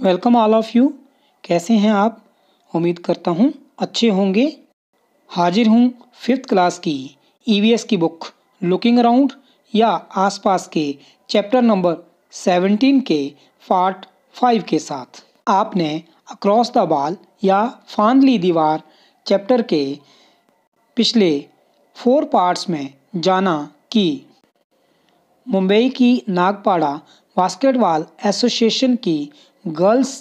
Welcome all of you कैसे हैं आप उम्मीद करता हूँ अच्छे होंगे हाजिर हूँ फिफ्थ क्लास की ईवीएस e की बुक लुकिंग अराउंड या आसपास के चैप्टर नंबर सेवनटीन के पार्ट फाइव के साथ आपने अक्रॉस द बाल या फानली दीवार चैप्टर के पिछले फोर पार्ट्स में जाना कि मुंबई की नागपाड़ा बास्केटबॉल एसोसिएशन की गर्ल्स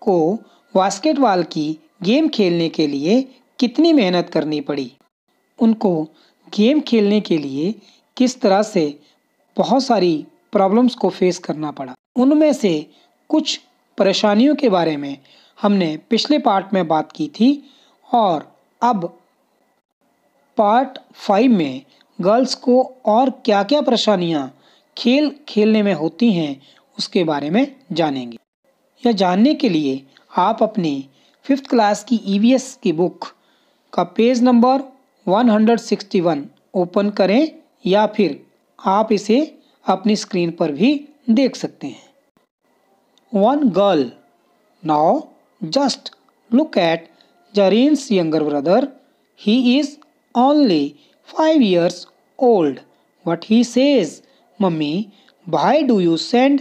को बास्केटबॉल की गेम खेलने के लिए कितनी मेहनत करनी पड़ी उनको गेम खेलने के लिए किस तरह से बहुत सारी प्रॉब्लम्स को फेस करना पड़ा उनमें से कुछ परेशानियों के बारे में हमने पिछले पार्ट में बात की थी और अब पार्ट फाइव में गर्ल्स को और क्या क्या परेशानियाँ खेल खेलने में होती हैं उसके बारे में जानेंगे यह जानने के लिए आप अपने फिफ्थ क्लास की ईवीएस e की बुक का पेज नंबर 161 ओपन करें या फिर आप इसे अपनी स्क्रीन पर भी देख सकते हैं one girl now just look at Zareen's younger brother he is only five years old what he says mummy भाई डू यू सेंड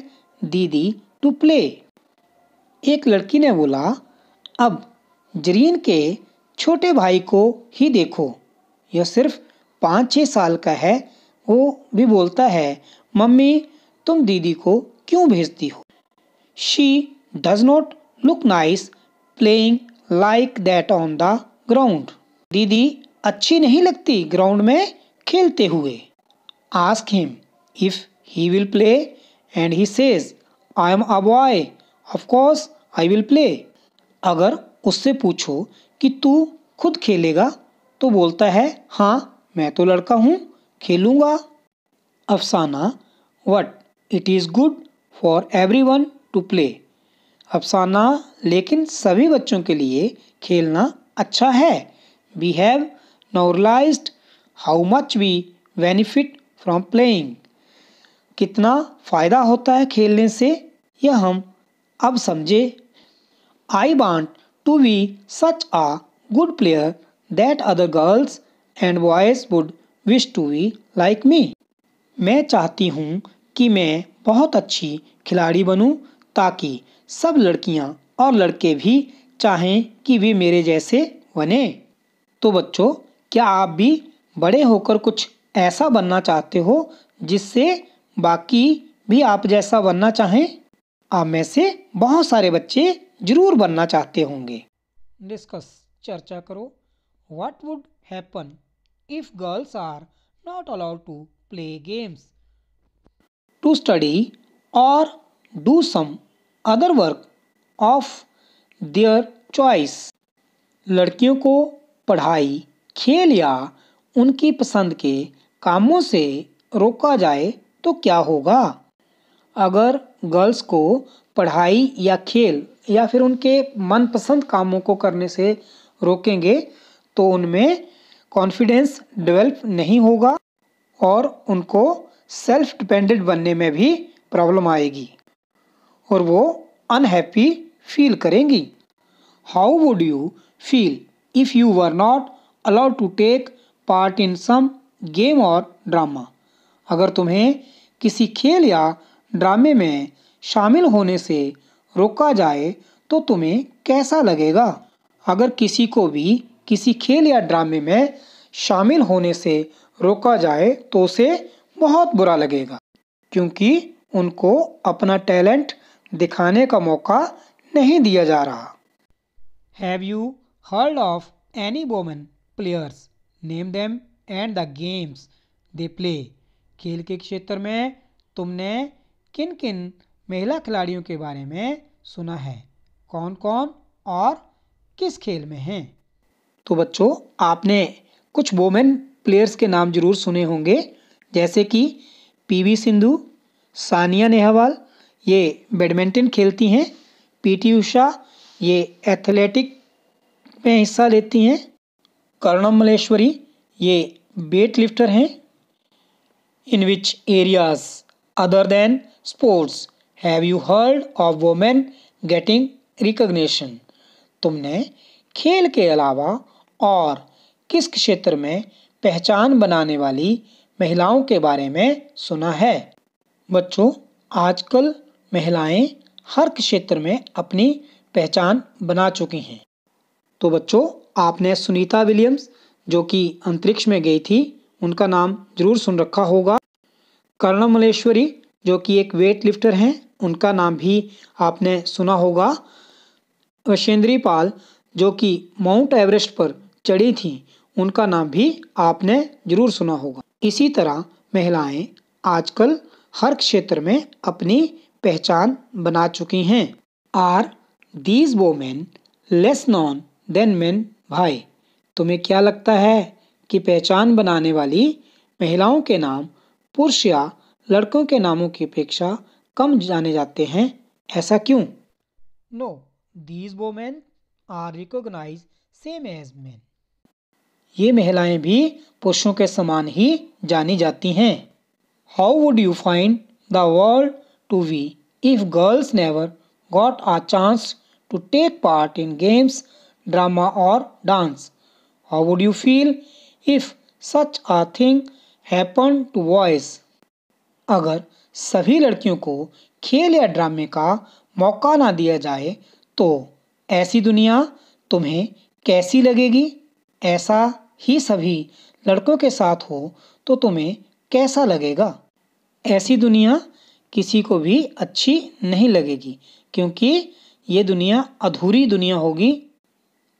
दीदी टू प्ले एक लड़की ने बोला अब जरीन के छोटे भाई को ही देखो यह सिर्फ पाँच छः साल का है वो भी बोलता है मम्मी तुम दीदी को क्यों भेजती हो she does not look nice playing like that on the ground दीदी अच्छी नहीं लगती ग्राउंड में खेलते हुए ask him if he will play and he says I am a boy of course I will play अगर उससे पूछो कि तू खुद खेलेगा तो बोलता है हाँ मैं तो लड़का हूँ खेलूँगा Afsana what it is good for every one to play Afsana लेकिन सभी बच्चों के लिए खेलना अच्छा है वी हैव नोरलाइज how much we benefit from playing कितना फ़ायदा होता है खेलने से यह हम अब समझे I want to be such a good player that other girls and boys would wish to be like me. मैं चाहती हूँ कि मैं बहुत अच्छी खिलाड़ी बनूँ ताकि सब लड़कियाँ और लड़के भी चाहें कि वे मेरे जैसे बने तो बच्चों क्या आप भी बड़े होकर कुछ ऐसा बनना चाहते हो जिससे बाकी भी आप जैसा बनना चाहें आप में से बहुत सारे बच्चे जरूर बनना चाहते होंगे डिस्कस चर्चा करो what would happen if girls are not allowed to play games to study और do some other work of their choice लड़कियों को पढ़ाई खेल या उनकी पसंद के कामों से रोका जाए तो क्या होगा अगर गर्ल्स को पढ़ाई या खेल या फिर उनके मनपसंद कामों को करने से रोकेंगे तो उनमें कॉन्फिडेंस डेवलप नहीं होगा और उनको सेल्फ डिपेंडेंट बनने में भी प्रॉब्लम आएगी और वो अनहैप्पी फील करेंगी how would you feel if you were not allowed to take part in some game और ड्रामा अगर तुम्हें किसी खेल या ड्रामे में शामिल होने से रोका जाए तो तुम्हें कैसा लगेगा अगर किसी को भी किसी खेल या ड्रामे में शामिल होने से रोका जाए तो उसे बहुत बुरा लगेगा क्योंकि उनको अपना टैलेंट दिखाने का मौका नहीं दिया जा रहा have you heard of any women players name them and the games they play खेल के क्षेत्र में तुमने किन किन महिला खिलाड़ियों के बारे में सुना है कौन कौन और किस खेल में हैं तो बच्चों आपने कुछ वोमेन प्लेयर्स के नाम जरूर सुने होंगे जैसे कि पीवी सिंधु सानिया नेहवाल ये बैडमिंटन खेलती हैं पीटी उषा ये एथलेटिक में हिस्सा लेती हैं कर्णम मलेश्वरी ये वेट लिफ्टर हैं in which areas other than sports have you heard of women getting recognition तुमने खेल के अलावा और किस क्षेत्र में पहचान बनाने वाली महिलाओं के बारे में सुना है बच्चों आजकल महिलाएं हर क्षेत्र में अपनी पहचान बना चुकी हैं तो बच्चों आपने सुनीता विलियम्स जो कि अंतरिक्ष में गई थी उनका नाम जरूर सुन रखा होगा कर्णमलेश्वरी जो कि एक वेट लिफ्टर हैं उनका नाम भी आपने सुना होगा वशेंद्री पाल जो कि माउंट एवरेस्ट पर चढ़ी थी उनका नाम भी आपने जरूर सुना होगा इसी तरह महिलाएं आजकल हर क्षेत्र में अपनी पहचान बना चुकी हैं are these women less known than men भाई तुम्हें क्या लगता है कि पहचान बनाने वाली महिलाओं के नाम पुरुष या लड़कों के नामों की अपेक्षा कम जाने जाते हैं ऐसा क्यों no these women are recognise same as man ये महिलाएं भी पुरुषों के समान ही जानी जाती हैं how would you find the world to be if girls never got a chance to take part in games drama और dance how would you feel if such a thing happen to voice अगर सभी लड़कियों को खेल या ड्रामे का मौका ना दिया जाए तो ऐसी दुनिया तुम्हें कैसी लगेगी ऐसा ही सभी लड़कों के साथ हो तो तुम्हें कैसा लगेगा ऐसी दुनिया किसी को भी अच्छी नहीं लगेगी क्योंकि ये दुनिया अधूरी दुनिया होगी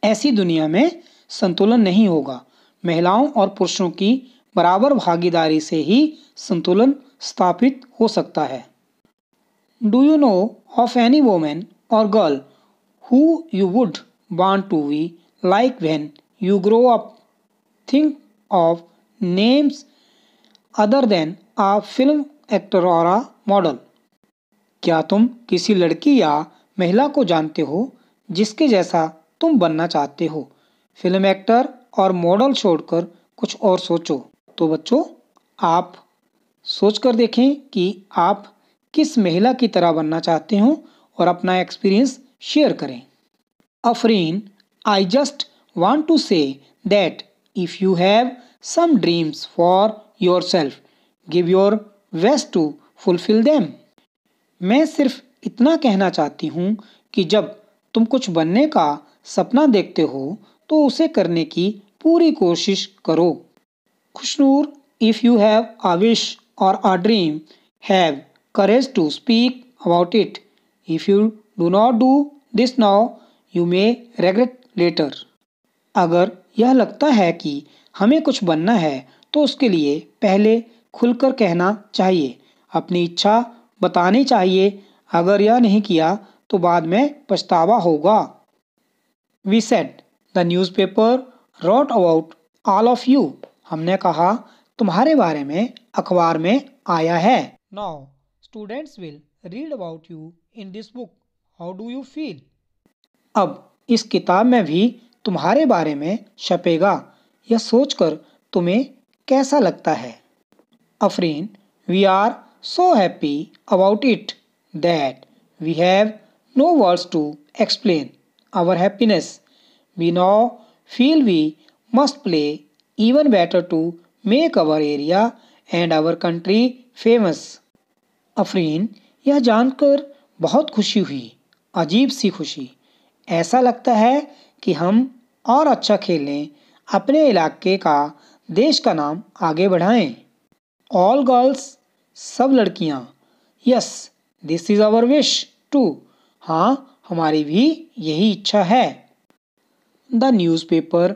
ऐसी दुनिया में संतुलन नहीं होगा महिलाओं और पुरुषों की बराबर भागीदारी से ही संतुलन स्थापित हो सकता है do you know of any women और girl who you would want to be like when you grow up think of names other than a film actor और a मॉडल क्या तुम किसी लड़की या महिला को जानते हो जिसके जैसा तुम बनना चाहते हो फिल्म एक्टर और मॉडल छोड़कर कुछ और सोचो तो बच्चों आप सोच कर देखें कि आप किस महिला की तरह बनना चाहते हो और अपना एक्सपीरियंस शेयर करें Afreen I just to say that if you have some dreams for yourself give your best to fulfil them मैं सिर्फ इतना कहना चाहती हूँ कि जब तुम कुछ बनने का सपना देखते हो तो उसे करने की पूरी कोशिश करो Khushnoor if you have a wish और a dream have courage to speak about it if you do not do this now you may regret later अगर यह लगता है कि हमें कुछ बनना है तो उसके लिए पहले खुलकर कहना चाहिए अपनी इच्छा बतानी चाहिए अगर यह नहीं किया तो बाद में पछतावा होगा we said the newspaper wrote about all of you हमने कहा तुम्हारे बारे में अखबार में आया है now students will read about you in this book how do you feel अब इस किताब में भी तुम्हारे बारे में छपेगा यह सोचकर तुम्हें कैसा लगता है Afreen we are so happy about it that we have no words to explain our happiness we know feel we must play even better to make our area and our country famous. Afreen यह जानकर बहुत खुशी हुई अजीब सी खुशी ऐसा लगता है कि हम और अच्छा खेलें अपने इलाके का देश का नाम आगे बढ़ाएं ऑल गर्ल्स सब लड़कियाँ yes this is our wish too हाँ हमारी भी यही इच्छा है the newspaper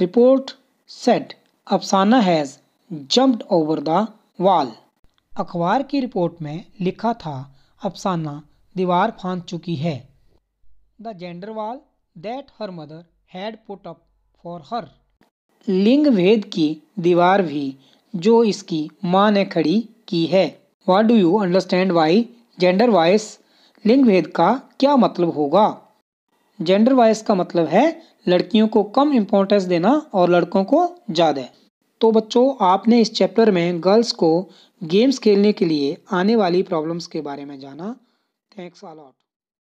report said Afsana has jumped over the wall अखबार की रिपोर्ट में लिखा था अफसाना दीवार फांद चुकी है the gender wall that her mother had put up for her लिंग भेद की दीवार भी जो इसकी माँ ने खड़ी की है what do you understand by gender bias लिंग भेद का क्या मतलब होगा जेंडर वाइस का मतलब है लड़कियों को कम इम्पोर्टेंस देना और लड़कों को ज़्यादा तो बच्चों आपने इस चैप्टर में गर्ल्स को गेम्स खेलने के लिए आने वाली प्रॉब्लम्स के बारे में जाना थैंक्स ऑल